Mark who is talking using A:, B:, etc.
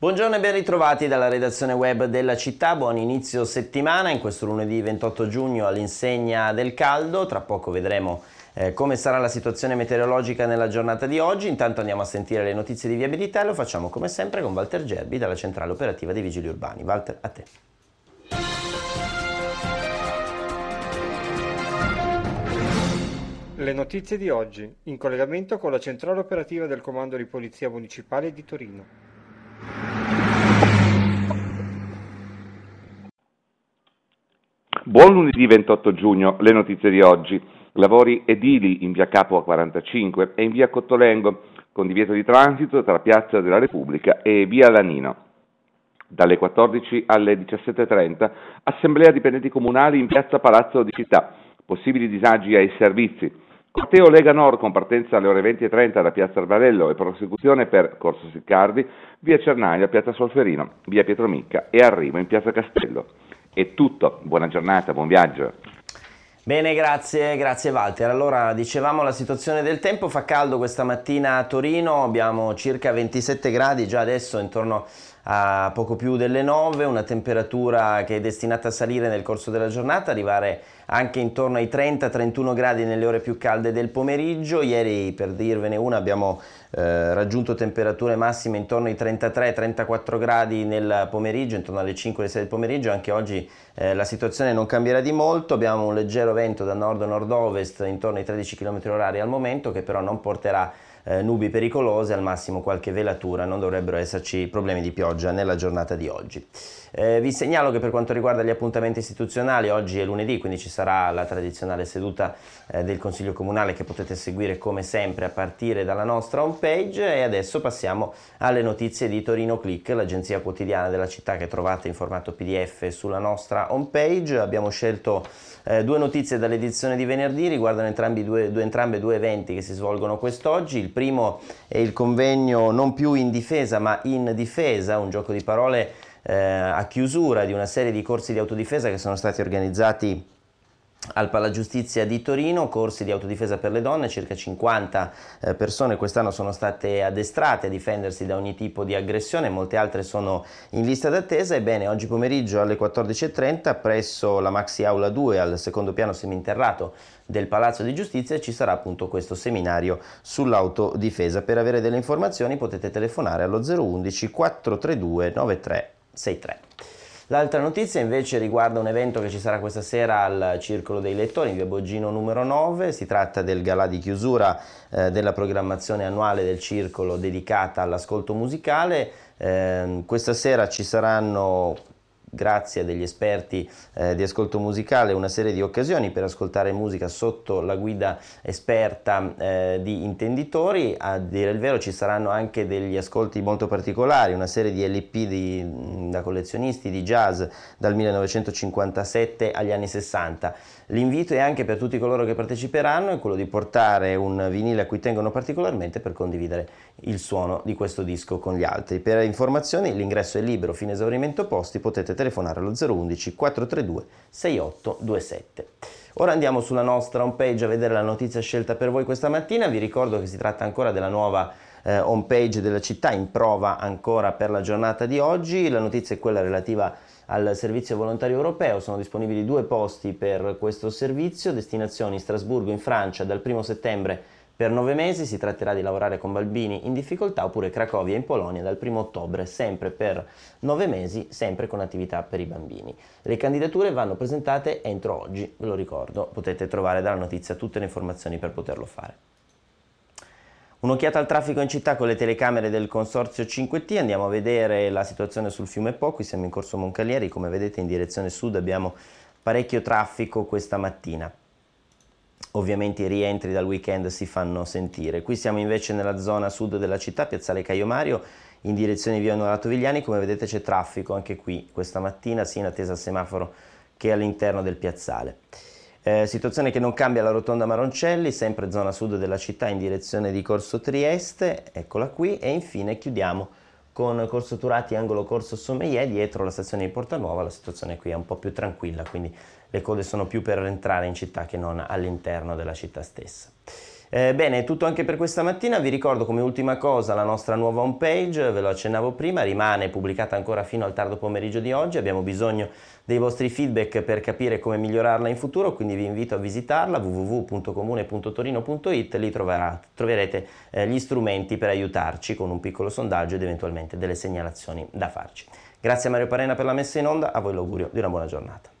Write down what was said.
A: Buongiorno e ben ritrovati dalla redazione web della città, buon inizio settimana in questo lunedì 28 giugno all'insegna del caldo, tra poco vedremo eh, come sarà la situazione meteorologica nella giornata di oggi, intanto andiamo a sentire le notizie di viabilità e lo facciamo come sempre con Walter Gerbi dalla centrale operativa dei Vigili Urbani. Walter, a te.
B: Le notizie di oggi, in collegamento con la centrale operativa del Comando di Polizia Municipale di Torino. Buon lunedì 28 giugno, le notizie di oggi. Lavori edili in via Capua 45 e in via Cottolengo, con divieto di transito tra Piazza della Repubblica e via Lanino. Dalle 14 alle 17.30 assemblea dipendenti comunali in piazza Palazzo di Città, possibili disagi ai servizi Corteo Lega Nord con partenza alle ore 20.30 da Piazza Arvarello e prosecuzione per Corso Siccardi, via Cernaia, Piazza Solferino, via Pietromicca e arrivo in Piazza Castello. È tutto, buona giornata, buon viaggio.
A: Bene, grazie, grazie Walter. Allora, dicevamo la situazione del tempo, fa caldo questa mattina a Torino, abbiamo circa 27 gradi già adesso intorno a a poco più delle 9, una temperatura che è destinata a salire nel corso della giornata, arrivare anche intorno ai 30-31 gradi nelle ore più calde del pomeriggio. Ieri, per dirvene una, abbiamo eh, raggiunto temperature massime intorno ai 33-34 gradi nel pomeriggio, intorno alle 5-6 del pomeriggio. Anche oggi eh, la situazione non cambierà di molto, abbiamo un leggero vento da nord-nord-ovest intorno ai 13 km orari al momento che però non porterà eh, nubi pericolose, al massimo qualche velatura, non dovrebbero esserci problemi di pioggia nella giornata di oggi. Eh, vi segnalo che per quanto riguarda gli appuntamenti istituzionali, oggi è lunedì, quindi ci sarà la tradizionale seduta eh, del Consiglio Comunale che potete seguire come sempre a partire dalla nostra homepage e adesso passiamo alle notizie di Torino Click, l'agenzia quotidiana della città che trovate in formato PDF sulla nostra homepage. Abbiamo scelto eh, due notizie dall'edizione di venerdì, riguardano entrambi due, due, entrambe due eventi che si svolgono quest'oggi. Il primo è il convegno non più in difesa ma in difesa, un gioco di parole eh, a chiusura di una serie di corsi di autodifesa che sono stati organizzati al Palagiustizia di Torino, corsi di autodifesa per le donne, circa 50 eh, persone quest'anno sono state addestrate a difendersi da ogni tipo di aggressione, molte altre sono in lista d'attesa. Ebbene, oggi pomeriggio alle 14.30 presso la Maxi Aula 2 al secondo piano seminterrato del Palazzo di Giustizia ci sarà appunto questo seminario sull'autodifesa. Per avere delle informazioni potete telefonare allo 011 432 9363. L'altra notizia invece riguarda un evento che ci sarà questa sera al Circolo dei Lettori in via Boggino numero 9, si tratta del galà di chiusura eh, della programmazione annuale del Circolo dedicata all'ascolto musicale. Eh, questa sera ci saranno grazie a degli esperti eh, di ascolto musicale, una serie di occasioni per ascoltare musica sotto la guida esperta eh, di intenditori. A dire il vero ci saranno anche degli ascolti molto particolari, una serie di LP di, mm, da collezionisti di jazz dal 1957 agli anni 60. L'invito è anche per tutti coloro che parteciperanno è quello di portare un vinile a cui tengono particolarmente per condividere il suono di questo disco con gli altri. Per informazioni l'ingresso è libero, fine esaurimento posti, potete telefonare telefonare allo 011 432 6827. Ora andiamo sulla nostra homepage a vedere la notizia scelta per voi questa mattina, vi ricordo che si tratta ancora della nuova eh, homepage della città in prova ancora per la giornata di oggi, la notizia è quella relativa al servizio volontario europeo, sono disponibili due posti per questo servizio, destinazioni Strasburgo in Francia dal 1 settembre per nove mesi si tratterà di lavorare con bambini in difficoltà oppure Cracovia in Polonia dal 1 ottobre, sempre per nove mesi, sempre con attività per i bambini. Le candidature vanno presentate entro oggi, ve lo ricordo, potete trovare dalla notizia tutte le informazioni per poterlo fare. Un'occhiata al traffico in città con le telecamere del consorzio 5T, andiamo a vedere la situazione sul fiume Po, qui siamo in corso Moncalieri, come vedete in direzione sud abbiamo parecchio traffico questa mattina ovviamente i rientri dal weekend si fanno sentire. Qui siamo invece nella zona sud della città, piazzale Caio Mario, in direzione via Onorato Vigliani, come vedete c'è traffico anche qui questa mattina, sia in attesa al semaforo che all'interno del piazzale. Eh, situazione che non cambia la rotonda Maroncelli, sempre zona sud della città in direzione di Corso Trieste, eccola qui, e infine chiudiamo con Corso Turati, angolo Corso Sommelier, dietro la stazione di Porta Nuova la situazione qui è un po' più tranquilla, quindi le code sono più per entrare in città che non all'interno della città stessa. Eh, bene, è tutto anche per questa mattina, vi ricordo come ultima cosa la nostra nuova home page, ve lo accennavo prima, rimane pubblicata ancora fino al tardo pomeriggio di oggi, abbiamo bisogno dei vostri feedback per capire come migliorarla in futuro, quindi vi invito a visitarla www.comune.torino.it, lì troverà, troverete eh, gli strumenti per aiutarci con un piccolo sondaggio ed eventualmente delle segnalazioni da farci. Grazie a Mario Parena per la messa in onda, a voi l'augurio di una buona giornata.